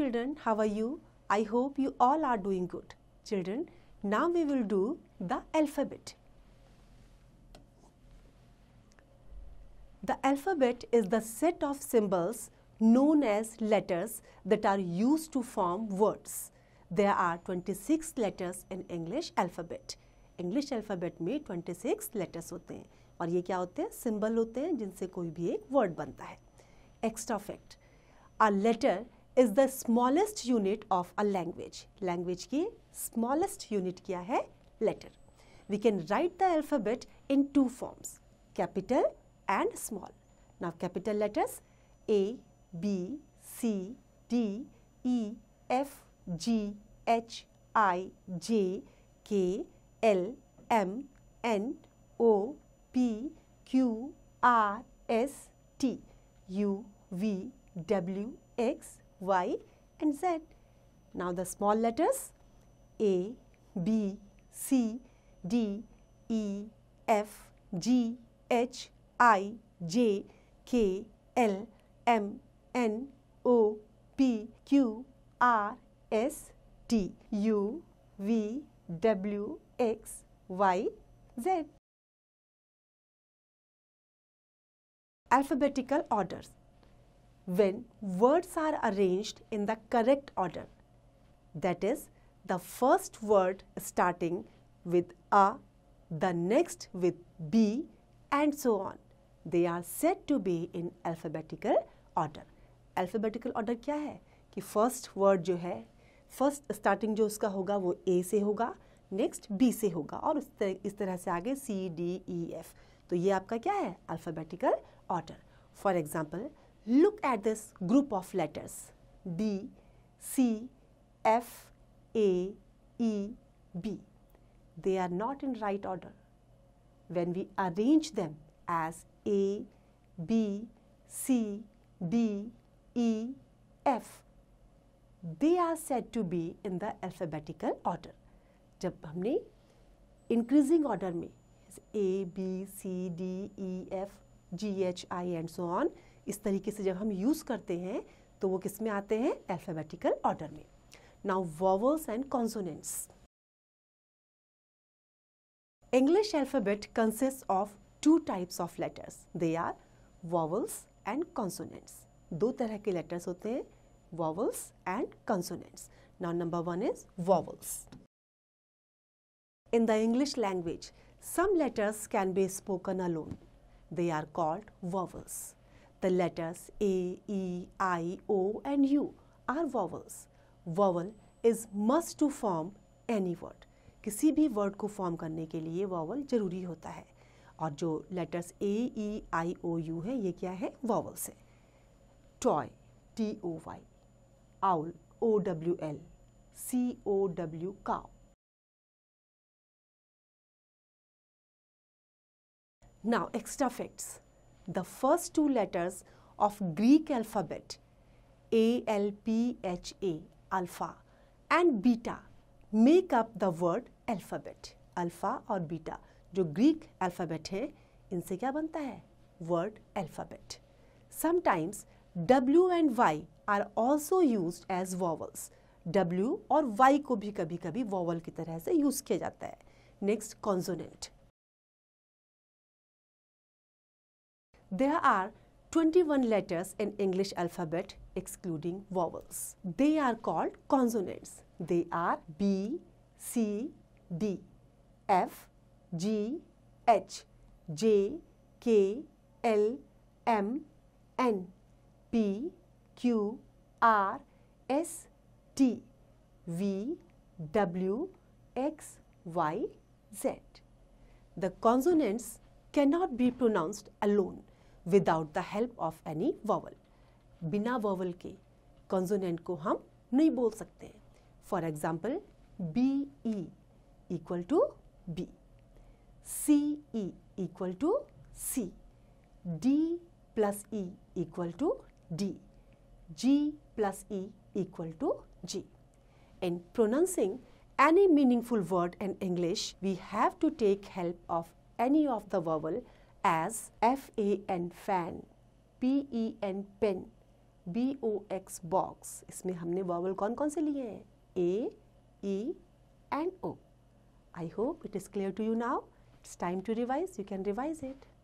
children, how are you? I hope you all are doing good. Children, now we will do the alphabet. The alphabet is the set of symbols known as letters that are used to form words. There are 26 letters in English alphabet. English alphabet में 26 letters होते हैं और ये क्या होते हैं Symbol होते हैं जिनसे कोई भी एक word बनता है Extra fact: A letter is the smallest unit of a language. Language ki smallest unit kya hai letter. we can write the alphabet in two forms capital and small now capital letters a b c d e f g h i j k l m n o p q r s t u v w x y and z. Now the small letters A, B, C, D, E, F, G, H, I, J, K, L, M, N, O, P, Q, R, S, T, U, V, W, X, Y, Z. Alphabetical orders. when words are arranged in the correct order. That is, the first word starting with a, the next with b and so on. They are said to be in alphabetical order. Alphabetical order kya hai ki first word jo hai first starting jo uska hoga wo a se hoga next b se hoga aur is तरह is tarah se aage c d e f to ye aapka kya hai alphabetical order for example Look at this group of letters B, C, F, A, E, B. They are not in right order. When we arrange them as A, B, C, D, E, F, they are said to be in the alphabetical order. जब हमने increasing order में A, B, C, D, E, F, G, H, I and so on, इस तरीके से जब हम use करते हैं तो वो किस में आते हैं एल्फाबेटिकल ऑर्डर में now vowels and consonants English alphabet consist of two types of letters they are vowels and consonants दो तरह के लेटर्स होते हैं vowels and consonants now number one is vowels in the English language some letters can be spoken alone they are called vowels The letters A, E, I, O and U are vowels. Vowel is must to form any word. किसी भी word को form करने के लिए vowel ज़रूरी होता है और जो letters A E I O you है ये क्या है वॉवल्स है toy T O Y owl O W L C O W cow Now, extra facts the first two letters of Greek alphabet a l p h a alpha and beta make up the word alphabet alpha or beta जो Greek alphabet है इनसे क्या बनता है word alphabet sometimes W and Y are also used as vowels W और Y को भी कभी कभी vowel की तरह से use किया जाता है next consonant There are 21 letters in English alphabet excluding vowels. They are called consonants. They are B, C, D, F, G, H, J, K, L, M, N, P, Q, R, S, T, V, W, X, Y, Z. The consonants cannot be pronounced alone. Without the help of any vowel बिना vowel के consonant को हम नहीं बोल सकते हैं for example B E equal to B C E equal to C D plus E equal to D G plus E equal to G. In pronouncing any meaningful word in English, we have to take help of any of the vowel as FAN fan e PEN pen BOX box इसमें हमने vowel कौन कौन से लिए हैं A E and O I hope it is clear to you now it's time to revise you can revise it